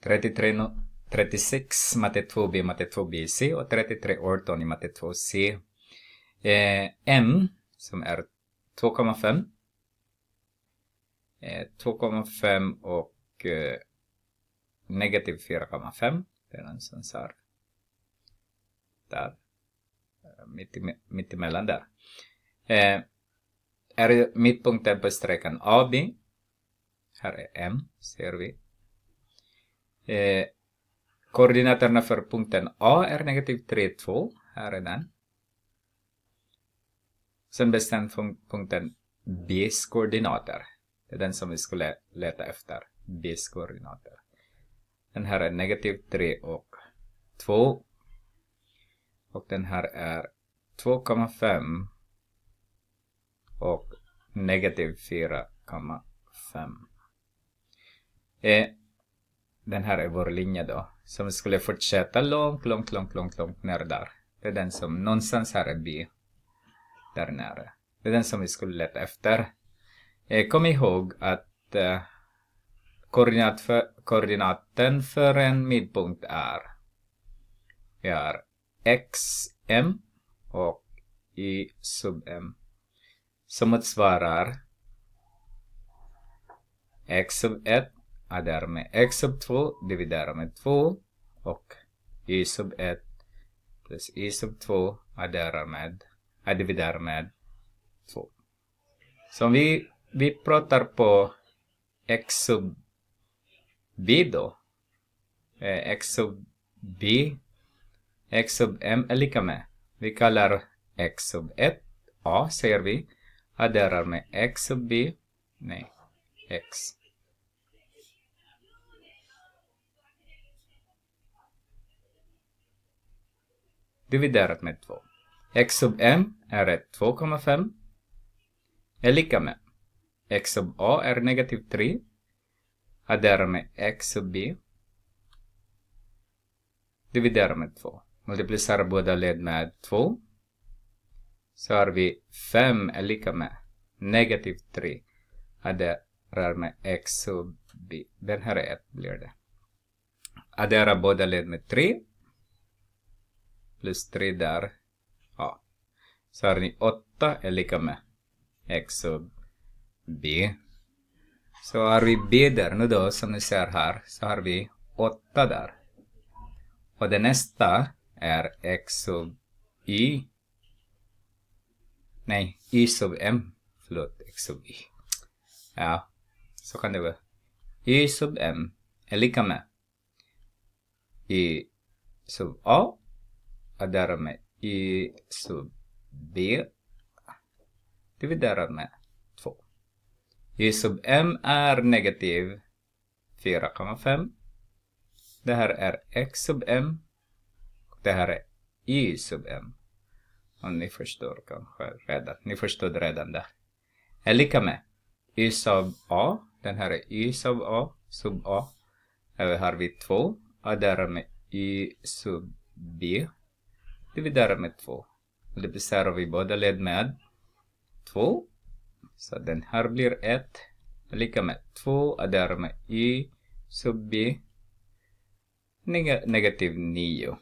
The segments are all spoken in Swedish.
33 36 matte 2b, matte 2b c och 33 orton i matte 2c. Eh, m som är 2,5. Eh, 2,5 och eh, negativ 4,5. Det är någonstans här. Där. Eh, mitt, mitt emellan där. Eh, är mittpunkten på sträckan AB. Här är M, ser vi. Eh, koordinaterna för punkten A är negativ 3, 2. Här är den. Sen bestäm punkten B's koordinater. Det är den som vi skulle leta efter. B's koordinater. Den här är negativ 3 och 2. Och den här är 2,5 och negativ 4,5. Eh, den här är vår linje då. Som skulle fortsätta långt, långt, långt, långt, långt ner där. Det är den som någonstans här är by. Där nere. Det är den som vi skulle leta efter. Eh, kom ihåg att eh, koordinat för, koordinaten för en midpunkt är, är xm och y sub m som motsvarar x sub 1 är med x sub 2 dividerat med 2 och y sub 1 plus y sub 2 adderar därmed är med 2. Så om vi, vi pratar på x sub b då. Eh, x sub b, x sub m är lika med. Vi kallar x sub 1 a säger vi. Adderar med x sub b, nej, x dividerat med 2. x sub m är 2,5 är lika med x sub a är negativ 3 addera med x sub b dividera med 2. Multiplicera båda led med 2. Så har vi 5 är lika med negativ 3 adderar med x sub b. Den här är 1 blir det. Addera båda led med 3 plus 3 där. Ja. Så har ni 8 är lika med x sub b. Så har vi b där nu då som ni ser här så har vi 8 där. Och det nästa är x sub i. Nej, i sub m. Förlåt, x sub i. Ja, så kan det vara. i sub m är lika med i sub a адараме и sub b e. dividerar med 2. i sub m är negativ 4,5. Det här är x sub m. Det här är y sub m. Och ni förstår kanske redan. Ni förstod redan det Är lika med y sub a. Den här är y sub a. Sub a. Här har vi 2. Och där med y sub b. Dividera med två. Och det vi båda led med två. Så den här blir ett. Lika med två och därmed y sub b neg negativ nio.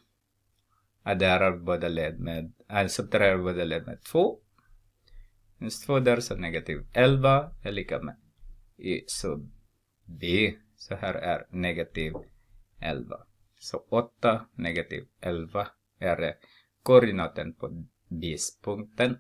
Adderar båda led med, äh, subtraherar båda led med två. Minus två där så negativ elva är lika med y sub b. Så här är negativ elva. Så åtta negativ elva är det koordinaten på bispunkten